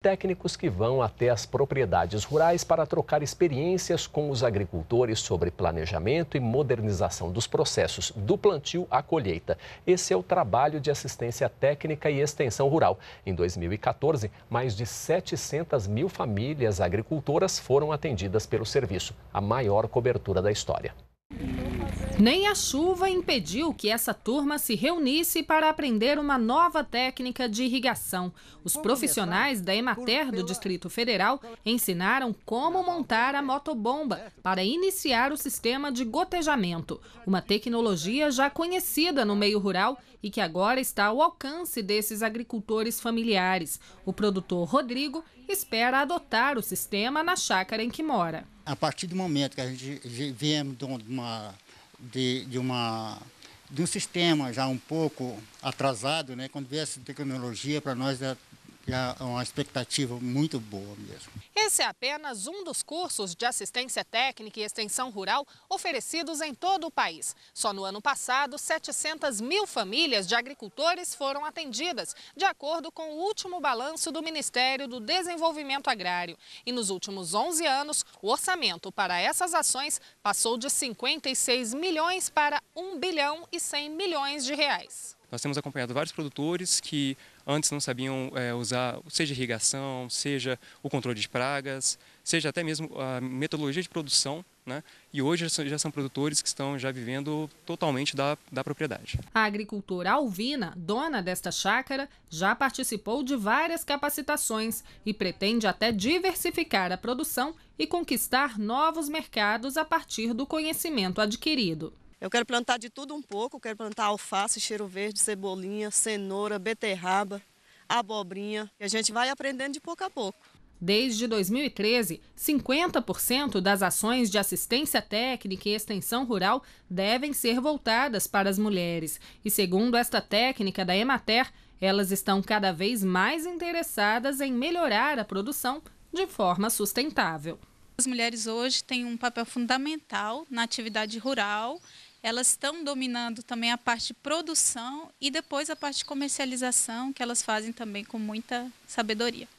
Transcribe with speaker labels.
Speaker 1: Técnicos que vão até as propriedades rurais para trocar experiências com os agricultores sobre planejamento e modernização dos processos do plantio à colheita. Esse é o trabalho de assistência técnica e extensão rural. Em 2014, mais de 700 mil famílias agricultoras foram atendidas pelo serviço, a maior cobertura da história.
Speaker 2: Nem a chuva impediu que essa turma se reunisse para aprender uma nova técnica de irrigação. Os profissionais da Emater do Distrito Federal ensinaram como montar a motobomba para iniciar o sistema de gotejamento, uma tecnologia já conhecida no meio rural e que agora está ao alcance desses agricultores familiares. O produtor Rodrigo espera adotar o sistema na chácara em que mora.
Speaker 3: A partir do momento que a gente vem de uma de, de, uma, de um sistema já um pouco atrasado, né? quando viesse tecnologia, para nós é que é há é uma expectativa muito boa mesmo.
Speaker 2: Esse é apenas um dos cursos de assistência técnica e extensão rural oferecidos em todo o país. Só no ano passado, 700 mil famílias de agricultores foram atendidas, de acordo com o último balanço do Ministério do Desenvolvimento Agrário. E nos últimos 11 anos, o orçamento para essas ações passou de 56 milhões para 1 bilhão e 100 milhões de reais.
Speaker 4: Nós temos acompanhado vários produtores que antes não sabiam é, usar, seja irrigação, seja o controle de pragas, seja até mesmo a metodologia de produção, né? e hoje já são produtores que estão já vivendo totalmente da, da propriedade.
Speaker 2: A agricultora Alvina, dona desta chácara, já participou de várias capacitações e pretende até diversificar a produção e conquistar novos mercados a partir do conhecimento adquirido. Eu quero plantar de tudo um pouco, quero plantar alface, cheiro verde, cebolinha, cenoura, beterraba, abobrinha. E a gente vai aprendendo de pouco a pouco. Desde 2013, 50% das ações de assistência técnica e extensão rural devem ser voltadas para as mulheres. E segundo esta técnica da Emater, elas estão cada vez mais interessadas em melhorar a produção de forma sustentável. As mulheres hoje têm um papel fundamental na atividade rural elas estão dominando também a parte de produção e depois a parte de comercialização, que elas fazem também com muita sabedoria.